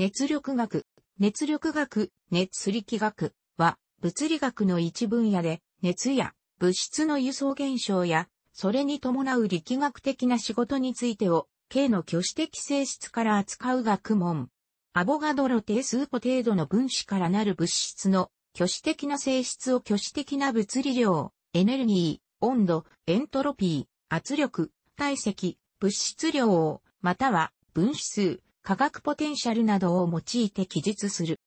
熱力学、熱力学、熱力学は、物理学の一分野で、熱や物質の輸送現象や、それに伴う力学的な仕事についてを、K の挙手的性質から扱う学問。アボガドロ定数個程度の分子からなる物質の挙手的な性質を挙手的な物理量、エネルギー、温度、エントロピー、圧力、体積、物質量を、または分子数、化学ポテンシャルなどを用いて記述する。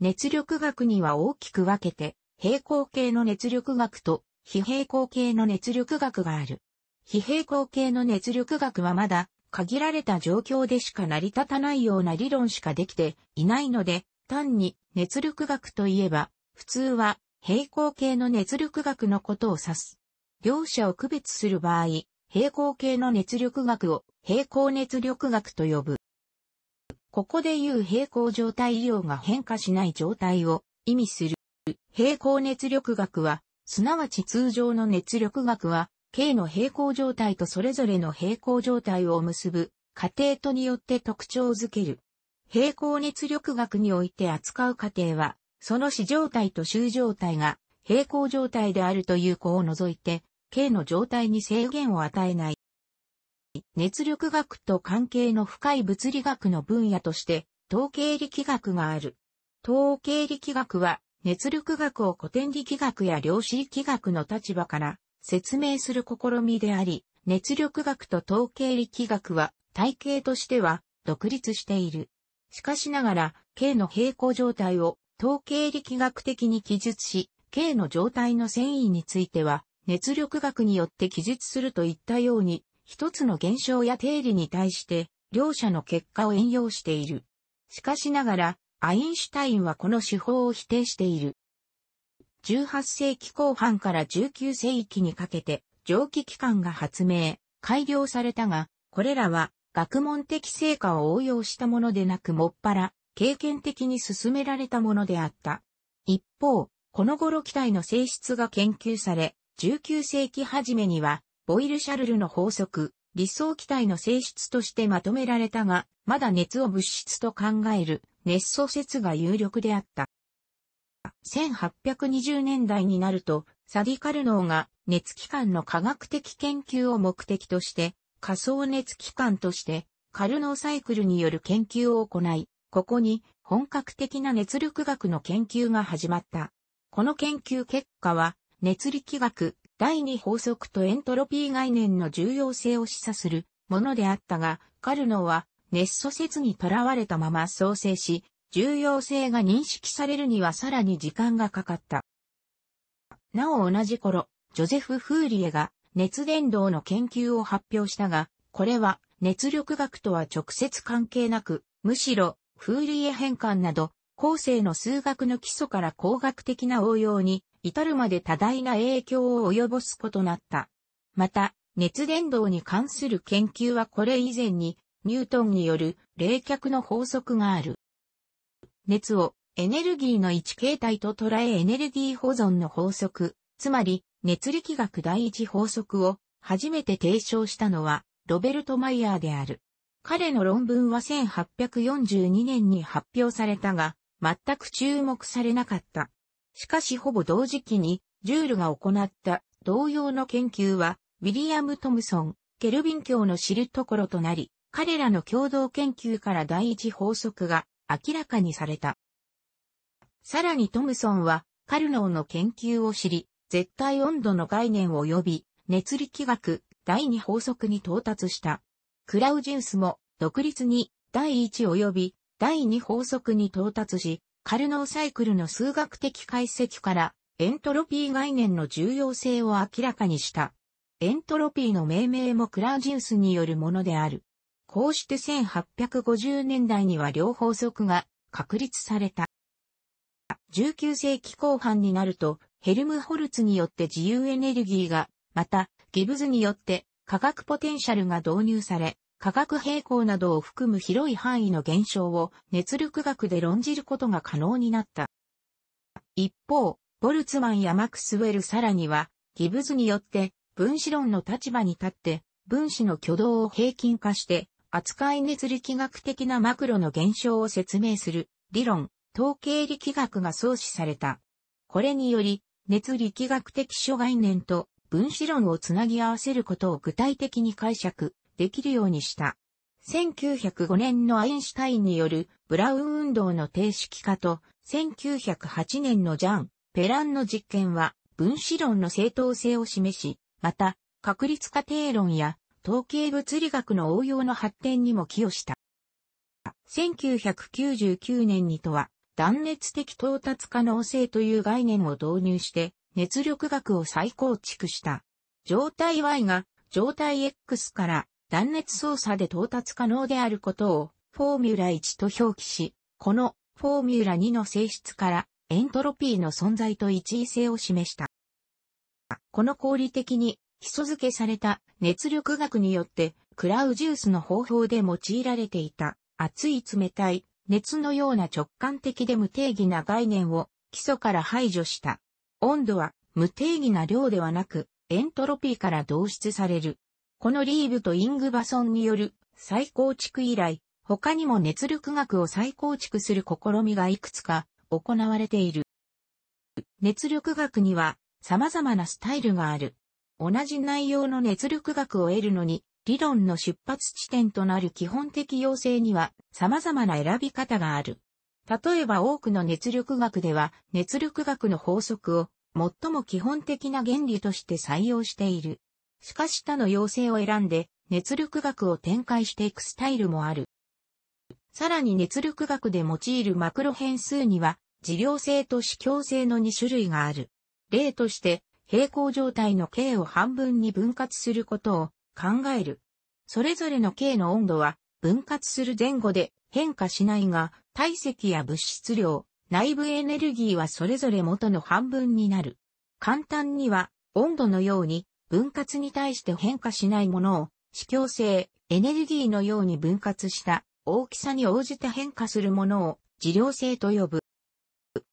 熱力学には大きく分けて、平行形の熱力学と非平行形の熱力学がある。非平行形の熱力学はまだ限られた状況でしか成り立たないような理論しかできていないので、単に熱力学といえば、普通は平行形の熱力学のことを指す。両者を区別する場合、平行形の熱力学を平行熱力学と呼ぶ。ここでいう平行状態量が変化しない状態を意味する。平行熱力学は、すなわち通常の熱力学は、K の平行状態とそれぞれの平行状態を結ぶ、過程とによって特徴づける。平行熱力学において扱う過程は、その死状態と終状態が平行状態であるという子を除いて、K の状態に制限を与えない。熱力学と関係の深い物理学の分野として、統計力学がある。統計力学は、熱力学を古典力学や量子力学の立場から説明する試みであり、熱力学と統計力学は体系としては独立している。しかしながら、K の平行状態を統計力学的に記述し、K の状態の繊維については、熱力学によって記述するといったように、一つの現象や定理に対して、両者の結果を引用している。しかしながら、アインシュタインはこの手法を否定している。18世紀後半から19世紀にかけて、蒸気機関が発明、改良されたが、これらは学問的成果を応用したものでなくもっぱら、経験的に進められたものであった。一方、この頃機体の性質が研究され、19世紀初めにはボイルシャルルの法則、理想気体の性質としてまとめられたが、まだ熱を物質と考える熱素説が有力であった。1820年代になると、サディカルノーが熱機関の科学的研究を目的として、仮想熱機関として、カルノーサイクルによる研究を行い、ここに本格的な熱力学の研究が始まった。この研究結果は、熱力学、第二法則とエントロピー概念の重要性を示唆するものであったが、カルノは熱素説にとらわれたまま創生し、重要性が認識されるにはさらに時間がかかった。なお同じ頃、ジョゼフ・フーリエが熱伝導の研究を発表したが、これは熱力学とは直接関係なく、むしろフーリエ変換など後世の数学の基礎から工学的な応用に至るまで多大な影響を及ぼすことなった。また、熱伝導に関する研究はこれ以前にニュートンによる冷却の法則がある。熱をエネルギーの一形態と捉えエネルギー保存の法則、つまり熱力学第一法則を初めて提唱したのはロベルト・マイヤーである。彼の論文は1842年に発表されたが、全く注目されなかった。しかしほぼ同時期に、ジュールが行った同様の研究は、ウィリアム・トムソン、ケルビン教の知るところとなり、彼らの共同研究から第一法則が明らかにされた。さらにトムソンは、カルノーの研究を知り、絶対温度の概念及び、熱力学、第二法則に到達した。クラウジウスも、独立に、第一及び、第2法則に到達し、カルノーサイクルの数学的解析からエントロピー概念の重要性を明らかにした。エントロピーの命名もクラージウスによるものである。こうして1850年代には両法則が確立された。19世紀後半になると、ヘルムホルツによって自由エネルギーが、また、ギブズによって化学ポテンシャルが導入され、化学平衡などを含む広い範囲の現象を熱力学で論じることが可能になった。一方、ボルツマンやマクスウェルさらには、ギブズによって分子論の立場に立って分子の挙動を平均化して扱い熱力学的なマクロの現象を説明する理論、統計力学が創始された。これにより、熱力学的諸概念と分子論をつなぎ合わせることを具体的に解釈、できるようにした。1905年のアインシュタインによるブラウン運動の定式化と、1908年のジャン・ペランの実験は、分子論の正当性を示し、また、確率仮定論や統計物理学の応用の発展にも寄与した。1999年にとは、断熱的到達可能性という概念を導入して、熱力学を再構築した。状態 Y が状態 X から断熱操作で到達可能であることをフォーミュラ1と表記し、このフォーミュラ2の性質からエントロピーの存在と一位性を示した。この効理的に基礎付けされた熱力学によってクラウジュースの方法で用いられていた熱い冷たい熱のような直感的で無定義な概念を基礎から排除した。温度は無定義な量ではなくエントロピーから導出されるこのリーブとイングバソンによる再構築以来、他にも熱力学を再構築する試みがいくつか行われている。熱力学には様々なスタイルがある。同じ内容の熱力学を得るのに、理論の出発地点となる基本的要請には様々な選び方がある。例えば多くの熱力学では熱力学の法則を最も基本的な原理として採用している。しかし他の要請を選んで熱力学を展開していくスタイルもある。さらに熱力学で用いるマクロ変数には、自量性と指標性の2種類がある。例として、平行状態の K を半分に分割することを考える。それぞれの K の温度は分割する前後で変化しないが、体積や物質量、内部エネルギーはそれぞれ元の半分になる。簡単には、温度のように分割に対して変化しないものを、指強性、エネルギーのように分割した大きさに応じて変化するものを事量性と呼ぶ。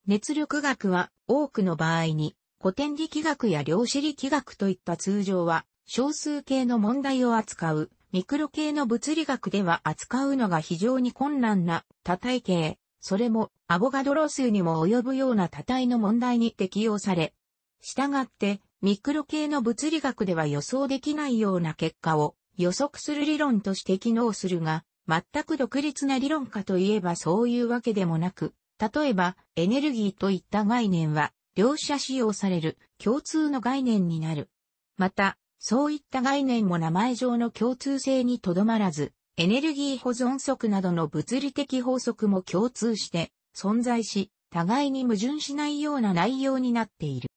熱力学は多くの場合に古典力学や量子力学といった通常は小数系の問題を扱うミクロ系の物理学では扱うのが非常に困難な多体系、それもアボガドロ数にも及ぶような多体の問題に適用され、したがってミクロ系の物理学では予想できないような結果を予測する理論として機能するが、全く独立な理論かといえばそういうわけでもなく、例えばエネルギーといった概念は、両者使用される共通の概念になる。また、そういった概念も名前上の共通性にとどまらず、エネルギー保存則などの物理的法則も共通して存在し、互いに矛盾しないような内容になっている。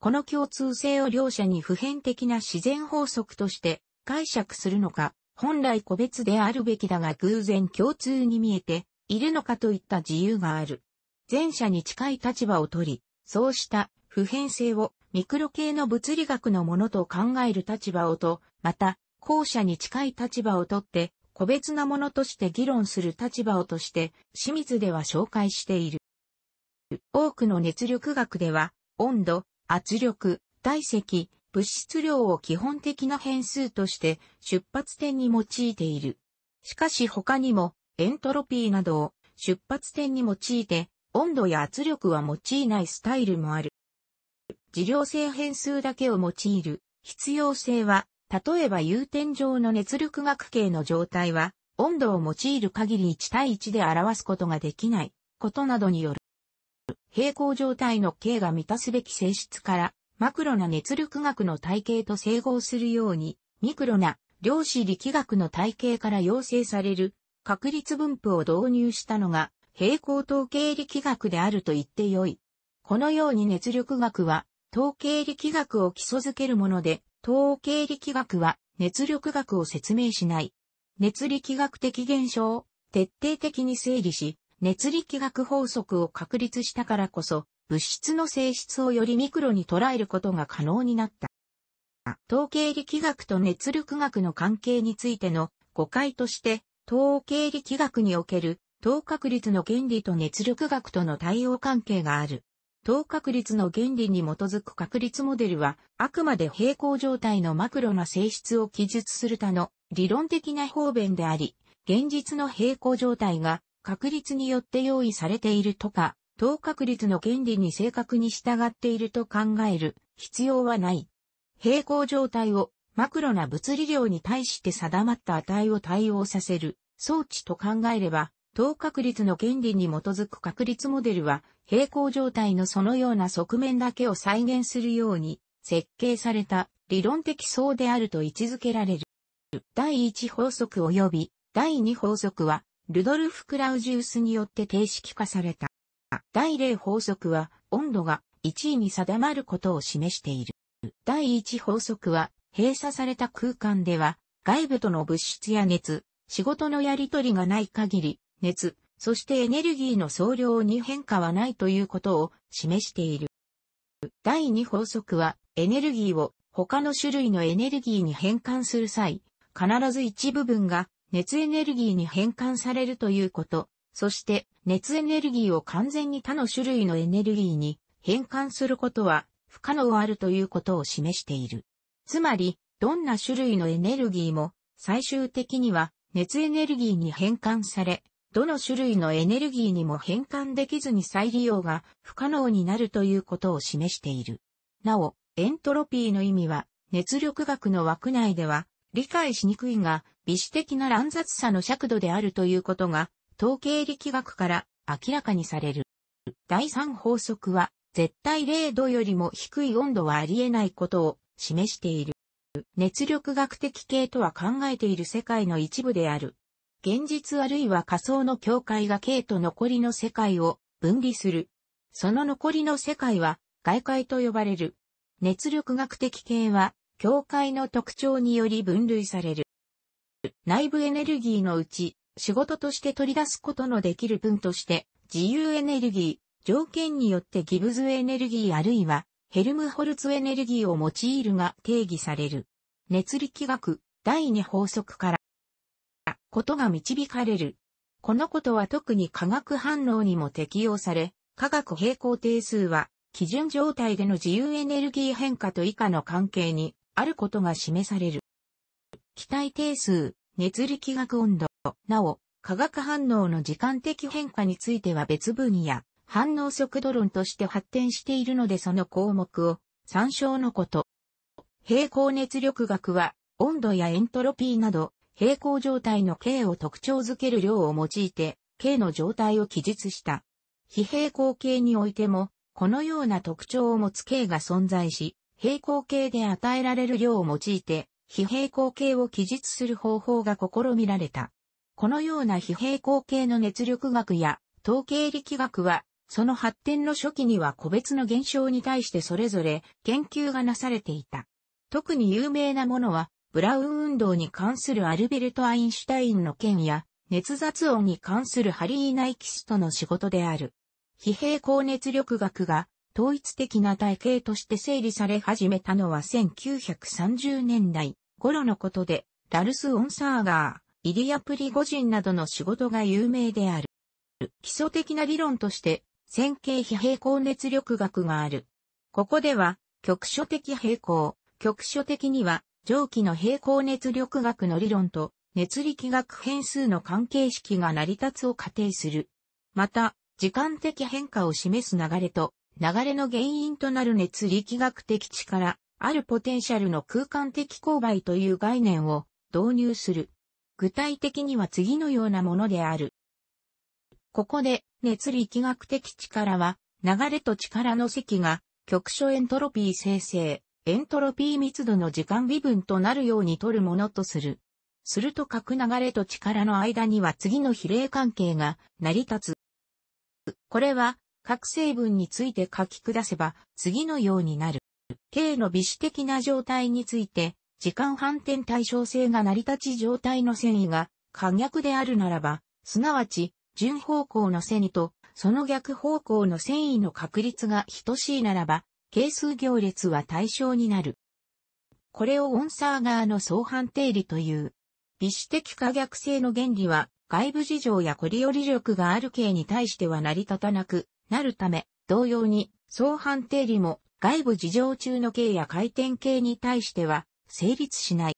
この共通性を両者に普遍的な自然法則として解釈するのか、本来個別であるべきだが偶然共通に見えているのかといった自由がある。前者に近い立場をとり、そうした普遍性をミクロ系の物理学のものと考える立場をと、また、後者に近い立場をとって、個別なものとして議論する立場をとして、清水では紹介している。多くの熱力学では、温度、圧力、体積、物質量を基本的な変数として出発点に用いている。しかし他にもエントロピーなどを出発点に用いて温度や圧力は用いないスタイルもある。自量性変数だけを用いる必要性は、例えば融点上の熱力学系の状態は温度を用いる限り1対1で表すことができないことなどによる。平行状態の K が満たすべき性質から、マクロな熱力学の体系と整合するように、ミクロな量子力学の体系から要請される確率分布を導入したのが平行統計力学であると言ってよい。このように熱力学は統計力学を基礎づけるもので、統計力学は熱力学を説明しない。熱力学的現象を徹底的に整理し、熱力学法則を確立したからこそ、物質の性質をよりミクロに捉えることが可能になった。統計力学と熱力学の関係についての誤解として、統計力学における等確率の原理と熱力学との対応関係がある。等確率の原理に基づく確率モデルは、あくまで平行状態のマクロな性質を記述する他の理論的な方便であり、現実の平行状態が確率によって用意されているとか、等確率の権利に正確に従っていると考える必要はない。平行状態をマクロな物理量に対して定まった値を対応させる装置と考えれば、等確率の権利に基づく確率モデルは平行状態のそのような側面だけを再現するように設計された理論的層であると位置づけられる。第1法則及び第2法則はルドルフ・クラウジウスによって定式化された。第0法則は、温度が1位に定まることを示している。第1法則は、閉鎖された空間では、外部との物質や熱、仕事のやりとりがない限り、熱、そしてエネルギーの総量に変化はないということを示している。第2法則は、エネルギーを他の種類のエネルギーに変換する際、必ず一部分が熱エネルギーに変換されるということ、そして熱エネルギーを完全に他の種類のエネルギーに変換することは不可能あるということを示している。つまり、どんな種類のエネルギーも最終的には熱エネルギーに変換され、どの種類のエネルギーにも変換できずに再利用が不可能になるということを示している。なお、エントロピーの意味は熱力学の枠内では理解しにくいが、微視的な乱雑さの尺度であるということが、統計力学から明らかにされる。第三法則は、絶対0度よりも低い温度はありえないことを示している。熱力学的系とは考えている世界の一部である。現実あるいは仮想の境界が系と残りの世界を分離する。その残りの世界は外界と呼ばれる。熱力学的系は境界の特徴により分類される。内部エネルギーのうち、仕事として取り出すことのできる分として、自由エネルギー、条件によってギブズエネルギーあるいは、ヘルムホルツエネルギーを用いるが定義される。熱力学、第二法則から、ことが導かれる。このことは特に化学反応にも適用され、化学平衡定数は、基準状態での自由エネルギー変化と以下の関係にあることが示される。気体定数、熱力学温度、なお、化学反応の時間的変化については別分野、反応速度論として発展しているのでその項目を参照のこと。平行熱力学は、温度やエントロピーなど、平行状態の K を特徴づける量を用いて、K の状態を記述した。非平行形においても、このような特徴を持つ K が存在し、平行形で与えられる量を用いて、非平行形を記述する方法が試みられた。このような非平行形の熱力学や統計力学は、その発展の初期には個別の現象に対してそれぞれ研究がなされていた。特に有名なものは、ブラウン運動に関するアルベルト・アインシュタインの件や、熱雑音に関するハリー・ナイキストの仕事である。非平行熱力学が統一的な体系として整理され始めたのは1930年代頃のことで、ラルス・オンサーガー、イリア・プリゴジンなどの仕事が有名である。基礎的な理論として、線形非平行熱力学がある。ここでは、局所的平行、局所的には、蒸気の平行熱力学の理論と、熱力学変数の関係式が成り立つを仮定する。また、時間的変化を示す流れと、流れの原因となる熱力学的力、あるポテンシャルの空間的勾配という概念を導入する。具体的には次のようなものである。ここで熱力学的力は流れと力の積が局所エントロピー生成、エントロピー密度の時間微分となるように取るものとする。すると各流れと力の間には次の比例関係が成り立つ。これは各成分について書き下せば次のようになる。K の微子的な状態について、時間反転対称性が成り立ち状態の繊維が可逆であるならば、すなわち、順方向の繊維と、その逆方向の繊維の確率が等しいならば、係数行列は対称になる。これをオンサー側の相反定理という。微子的可逆性の原理は、外部事情やコリオリ力がある形に対しては成り立たなく、なるため、同様に、相反定理も外部事情中の形や回転形に対しては成立しない。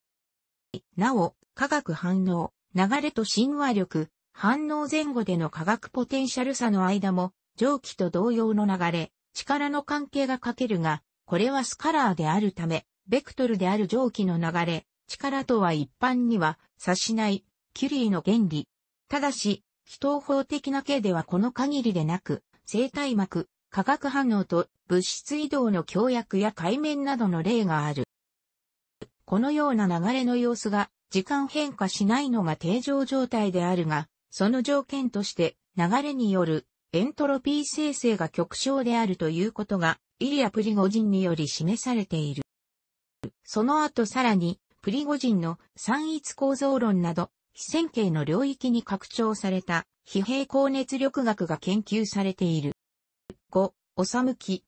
なお、化学反応、流れと神話力、反応前後での化学ポテンシャル差の間も、蒸気と同様の流れ、力の関係が欠けるが、これはスカラーであるため、ベクトルである蒸気の流れ、力とは一般には差しない、キュリーの原理。ただし、非等法的な形ではこの限りでなく、生体膜、化学反応と物質移動の強薬や海面などの例がある。このような流れの様子が時間変化しないのが定常状態であるが、その条件として流れによるエントロピー生成が極小であるということが、イリア・プリゴジンにより示されている。その後さらに、プリゴジンの三逸構造論など、非線形の領域に拡張された非平衡熱力学が研究されている。5、修き。